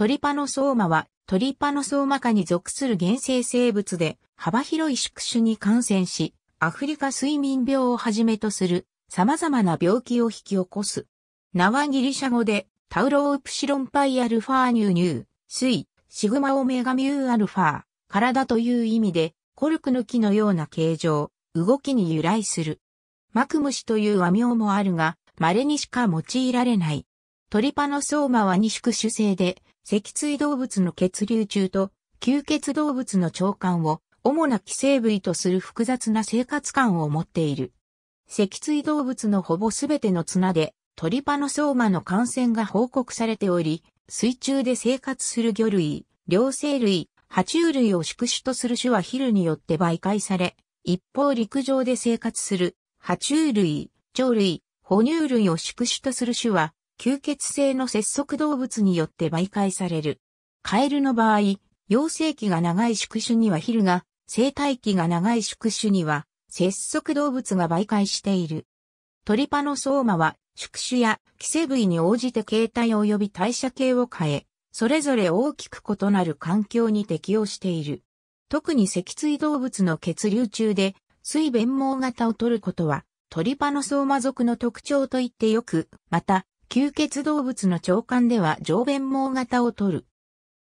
トリパノソーマはトリパノソーマ科に属する原生生物で幅広い宿主に感染し、アフリカ睡眠病をはじめとする様々な病気を引き起こす。名はギリシャ語でタウロウプシロンパイアルファニューニュー、水、シグマオメガミューアルファ、ー、体という意味でコルクの木のような形状、動きに由来する。マクムシという和名もあるが、稀にしか用いられない。トリパノソーマは二宿主性で、脊椎動物の血流中と吸血動物の腸管を主な寄生部位とする複雑な生活感を持っている。脊椎動物のほぼすべての綱でトリパノソーマの感染が報告されており、水中で生活する魚類、両生類、爬虫類を宿主とする種はヒルによって媒介され、一方陸上で生活する爬虫類、鳥類、哺乳類を宿主とする種は吸血性の節足動物によって媒介される。カエルの場合、幼生期が長い宿主にはヒルが、生態期が長い宿主には、節足動物が媒介している。トリパノソーマは、宿主や寄生部位に応じて形態及び代謝系を変え、それぞれ大きく異なる環境に適応している。特に脊椎動物の血流中で、水弁毛型を取ることは、トリパノソーマ属の特徴と言ってよく、また、吸血動物の腸管では上弁毛型を取る。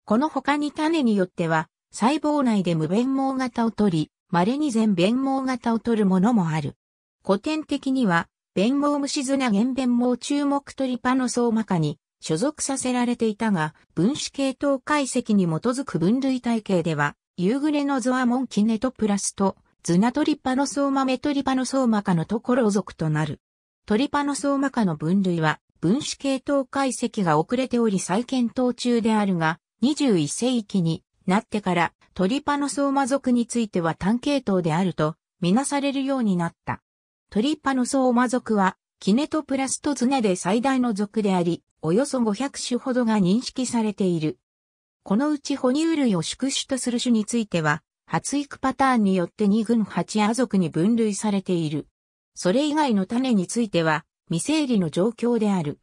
この他に種によっては、細胞内で無弁毛型を取り、稀に全弁毛型を取るものもある。古典的には、弁毛虫砂原弁毛注目トリパノソーマ科に所属させられていたが、分子系統解析に基づく分類体系では、夕暮れのゾアモンキネトプラスと、ズナトリパノソーマメトリパノソーマ科のところ属となる。トリパノソーマ科の分類は、分子系統解析が遅れており再検討中であるが、21世紀になってからトリパノソーマ族については単系統であるとみなされるようになった。トリパノソーマ族はキネトプラストズネで最大の属であり、およそ500種ほどが認識されている。このうち哺乳類を宿主とする種については、発育パターンによって2群8亜族に分類されている。それ以外の種については、未整理の状況である。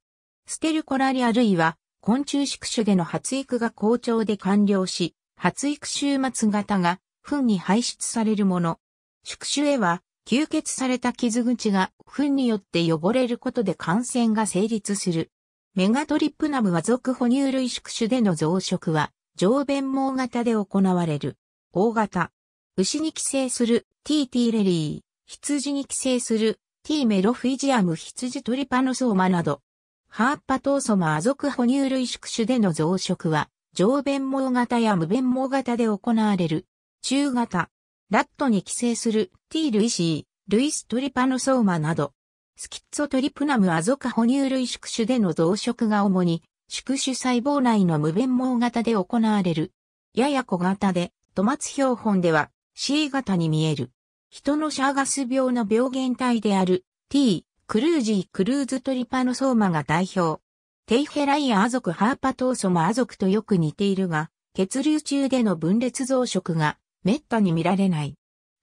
ステルコラリア類は、昆虫宿主での発育が好調で完了し、発育終末型が、糞に排出されるもの。宿主へは、吸血された傷口が、糞によって汚れることで感染が成立する。メガトリップナムは属哺乳類宿主での増殖は、上弁毛型で行われる。大型。牛に寄生する TT レリー。羊に寄生するティーメロフィジアム羊トリパノソーマなど、ハーパトーソマア属哺乳類宿主での増殖は、上弁毛型や無弁毛型で行われる。中型、ラットに寄生する T 類シー、ルイストリパノソーマなど、スキッツォトリプナムアゾ属哺乳類宿主での増殖が主に、宿主細胞内の無弁毛型で行われる。やや小型で、トマツ標本では C 型に見える。人のシャーガス病の病原体である T、クルージー・クルーズトリパノソーマが代表。テイヘライア族ハーパトーソマ族とよく似ているが、血流中での分裂増殖が滅多に見られない。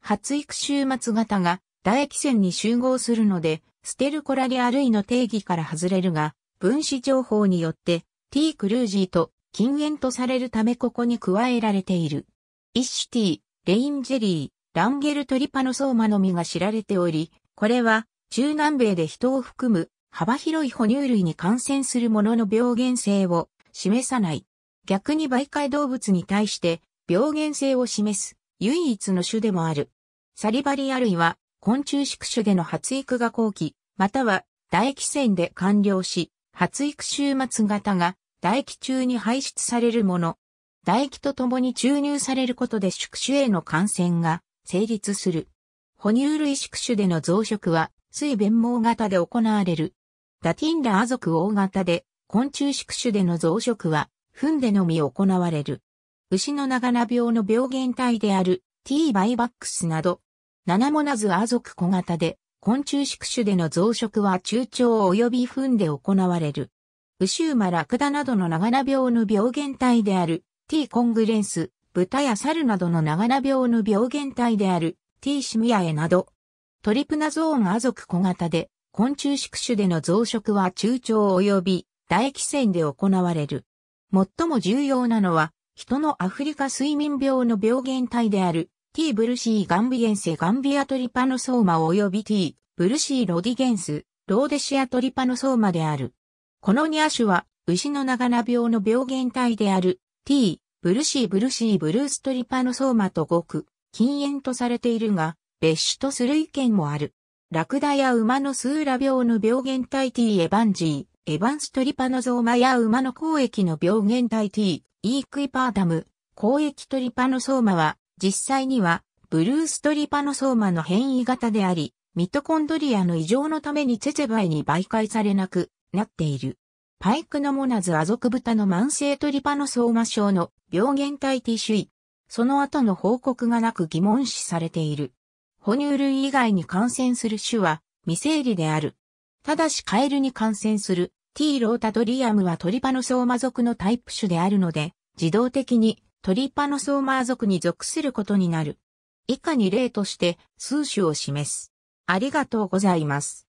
発育終末型が唾液腺に集合するので、ステルコラリア類の定義から外れるが、分子情報によって T クルージーと禁煙とされるためここに加えられている。一種 T、レインジェリー、ランゲルトリパノソーマのみが知られており、これは中南米で人を含む幅広い哺乳類に感染するものの病原性を示さない。逆に媒介動物に対して病原性を示す唯一の種でもある。サリバリア類は昆虫宿主での発育が後期、または唾液腺で完了し、発育終末型が唾液中に排出されるもの。唾液と共に注入されることで宿主への感染が成立する。哺乳類宿主での増殖は、水弁毛型で行われる。ダティンラア族大型で、昆虫宿主での増殖は、糞でのみ行われる。牛の長名病の病原体である T バイバックスなど、ナナモナズア族小型で、昆虫宿主での増殖は中腸及び糞で行われる。ウシマラクダなどの長名病の病原体である T コングレンス、豚や猿などの長名病の病原体である T シムヤエなど、トリプナゾーンア族小型で、昆虫宿主での増殖は中腸及び唾液腺で行われる。最も重要なのは、人のアフリカ睡眠病の病原体である T ブルシーガンビエンセガンビアトリパノソーマ及び T ブルシーロディゲンスローデシアトリパノソーマである。このニア種は牛の長名病の病原体である T ブルシーブルシーブルーストリパノソーマとごく、禁煙とされているが、別種とする意見もある。ラクダや馬のスーラ病の病原体 T エヴァンジー、エヴァンストリパノゾーマや馬の交易の病原体 T、イークイパーダム、交易トリパノソーマは、実際には、ブルーストリパノソーマの変異型であり、ミトコンドリアの異常のためにツェツェバイに媒介されなくなっている。パイクのモナズア族豚の慢性トリパノソーマ症の病原体 T 種位。その後の報告がなく疑問視されている。哺乳類以外に感染する種は未整理である。ただしカエルに感染する T ロータドリアムはトリパノソーマ属のタイプ種であるので、自動的にトリパノソーマ属に属することになる。以下に例として数種を示す。ありがとうございます。